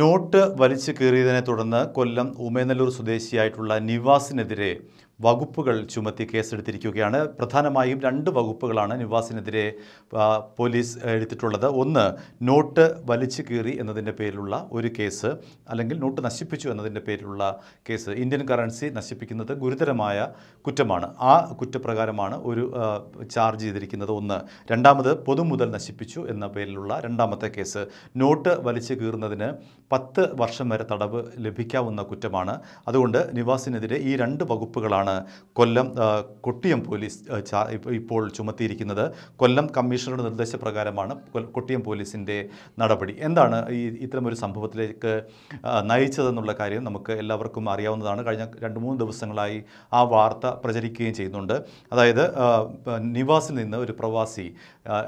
not വലിച്ചു കീറിയതിനെ തുടർന്ന് കൊല്ലം ഉമേനല്ലൂർ സ്വദേശിയായിട്ടുള്ള നിവാസിനെതിരെ വകുപ്പുകൾ ചുമത്തി കേസെടുത്തിരിക്കുകയാണ് പ്രധാനമായും രണ്ട് വകുപ്പുകളാണ് നിവാസിനെതിരെ പോലീസ് എടുത്തിട്ടുള്ളത് ഒന്ന് നോട്ട് വലിച്ചു കീറി എന്നതിൻ്റെ പേരിലുള്ള ഒരു കേസ് അല്ലെങ്കിൽ നോട്ട് നശിപ്പിച്ചു എന്നതിൻ്റെ പേരിലുള്ള കേസ് ഇന്ത്യൻ കറൻസി നശിപ്പിക്കുന്നത് ഗുരുതരമായ കുറ്റമാണ് ആ കുറ്റപ്രകാരമാണ് ഒരു ചാർജ് ചെയ്തിരിക്കുന്നത് ഒന്ന് രണ്ടാമത് പൊതുമുതൽ നശിപ്പിച്ചു എന്ന പേരിലുള്ള രണ്ടാമത്തെ കേസ് നോട്ട് വലിച്ചു കീറുന്നതിന് പത്ത് വർഷം വരെ തടവ് ലഭിക്കാവുന്ന കുറ്റമാണ് അതുകൊണ്ട് നിവാസിനെതിരെ ഈ രണ്ട് വകുപ്പുകളാണ് കേസാണ് കൊല്ലം കൊട്ടിയം പോലീസ് ഇപ്പോൾ ചുമത്തിയിരിക്കുന്നത് കൊല്ലം കമ്മീഷണറുടെ നിർദ്ദേശപ്രകാരമാണ് കൊട്ടിയം പോലീസിൻ്റെ നടപടി എന്താണ് ഈ ഇത്തരമൊരു സംഭവത്തിലേക്ക് നയിച്ചതെന്നുള്ള കാര്യം നമുക്ക് എല്ലാവർക്കും അറിയാവുന്നതാണ് കഴിഞ്ഞ രണ്ട് മൂന്ന് ദിവസങ്ങളായി ആ വാർത്ത പ്രചരിക്കുകയും ചെയ്യുന്നുണ്ട് അതായത് നിവാസിൽ നിന്ന് ഒരു പ്രവാസി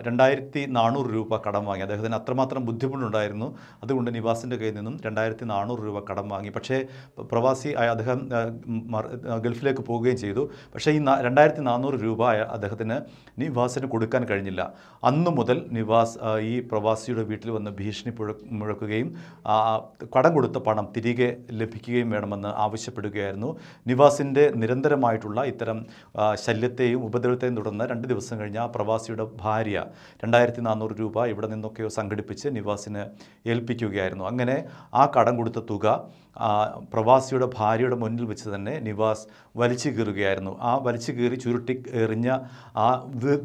രണ്ടായിരത്തി നാനൂറ് രൂപ കടം വാങ്ങി അദ്ദേഹത്തിന് അത്രമാത്രം ബുദ്ധിമുട്ടുണ്ടായിരുന്നു അതുകൊണ്ട് നിവാസിൻ്റെ കയ്യിൽ നിന്നും രണ്ടായിരത്തി നാനൂറ് രൂപ കടം വാങ്ങി പക്ഷേ പ്രവാസി അദ്ദേഹം ഗൾഫിലേക്ക് പോവുകയും ചെയ്തു പക്ഷേ ഈ രണ്ടായിരത്തി നാനൂറ് രൂപ അദ്ദേഹത്തിന് നിവാസിന് കൊടുക്കാൻ കഴിഞ്ഞില്ല അന്നു മുതൽ നിവാസ് ഈ പ്രവാസിയുടെ വീട്ടിൽ വന്ന് ഭീഷണി മുഴക്കുകയും കടം കൊടുത്ത പണം തിരികെ ലഭിക്കുകയും വേണമെന്ന് ആവശ്യപ്പെടുകയായിരുന്നു നിവാസിൻ്റെ നിരന്തരമായിട്ടുള്ള ഇത്തരം ശല്യത്തെയും ഉപദ്രവത്തെയും തുടർന്ന് രണ്ട് ദിവസം കഴിഞ്ഞ പ്രവാസിയുടെ ഭാര്യ രണ്ടായിരത്തി നാനൂറ് രൂപ ഇവിടെ നിന്നൊക്കെയോ സംഘടിപ്പിച്ച് നിവാസിന് ഏൽപ്പിക്കുകയായിരുന്നു അങ്ങനെ ആ കടം കൊടുത്ത തുക പ്രവാസിയുടെ ഭാര്യയുടെ മുന്നിൽ വെച്ച് തന്നെ നിവാസ് വലിച്ചു വലിച്ചു കീറുകയായിരുന്നു ആ വലിച്ചു കീറി ചുരുട്ടി എറിഞ്ഞ ആ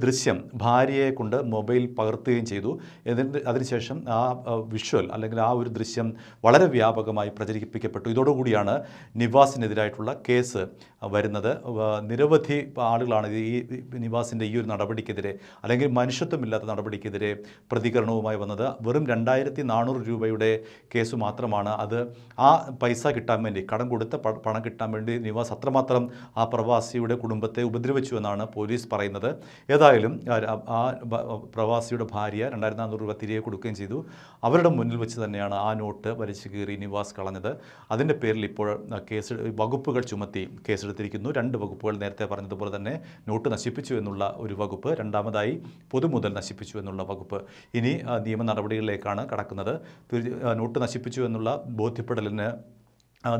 ദൃശ്യം ഭാര്യയെ കൊണ്ട് മൊബൈൽ പകർത്തുകയും ചെയ്തു എന്നിട്ട് അതിനുശേഷം ആ വിഷ്വൽ അല്ലെങ്കിൽ ആ ഒരു ദൃശ്യം വളരെ വ്യാപകമായി പ്രചരിപ്പിക്കപ്പെട്ടു ഇതോടുകൂടിയാണ് നിവാസിനെതിരായിട്ടുള്ള കേസ് വരുന്നത് നിരവധി ആളുകളാണ് ഈ നിവാസിൻ്റെ ഈ ഒരു നടപടിക്കെതിരെ അല്ലെങ്കിൽ മനുഷ്യത്വമില്ലാത്ത നടപടിക്കെതിരെ പ്രതികരണവുമായി വന്നത് വെറും രണ്ടായിരത്തി നാനൂറ് രൂപയുടെ കേസ് മാത്രമാണ് അത് ആ പൈസ കിട്ടാൻ വേണ്ടി കടം കൊടുത്ത പണം കിട്ടാൻ വേണ്ടി നിവാസ് അത്രമാത്രം ആ പ്രവാസിയുടെ കുടുംബത്തെ ഉപദ്രവിച്ചു എന്നാണ് പോലീസ് പറയുന്നത് ഏതായാലും ആ പ്രവാസിയുടെ ഭാര്യ രണ്ടായിരത്തി നാനൂറ് രൂപ തിരികെ കൊടുക്കുകയും ചെയ്തു അവരുടെ മുന്നിൽ വെച്ച് തന്നെയാണ് ആ നോട്ട് വലിച്ചു കീറി നിവാസ് കളഞ്ഞത് അതിൻ്റെ പേരിൽ ഇപ്പോൾ കേസ് വകുപ്പുകൾ ചുമത്തി കേസെടുത്തിരിക്കുന്നു രണ്ട് വകുപ്പുകൾ നേരത്തെ പറഞ്ഞതുപോലെ തന്നെ നോട്ട് നശിപ്പിച്ചു എന്നുള്ള ഒരു വകുപ്പ് രണ്ടാമതായി പൊതുമുതൽ നശിപ്പിച്ചു എന്നുള്ള വകുപ്പ് ഇനി നിയമ നടപടികളിലേക്കാണ് കടക്കുന്നത് നോട്ട് നശിപ്പിച്ചു എന്നുള്ള ബോധ്യപ്പെടലിന്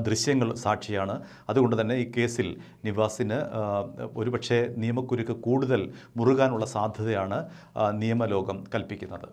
ദൃശ്യങ്ങൾ സാക്ഷിയാണ് അതുകൊണ്ട് തന്നെ ഈ കേസിൽ നിവാസിന് ഒരുപക്ഷെ നിയമക്കുരുക്ക് കൂടുതൽ മുറുകാനുള്ള സാധ്യതയാണ് നിയമലോകം കൽപ്പിക്കുന്നത്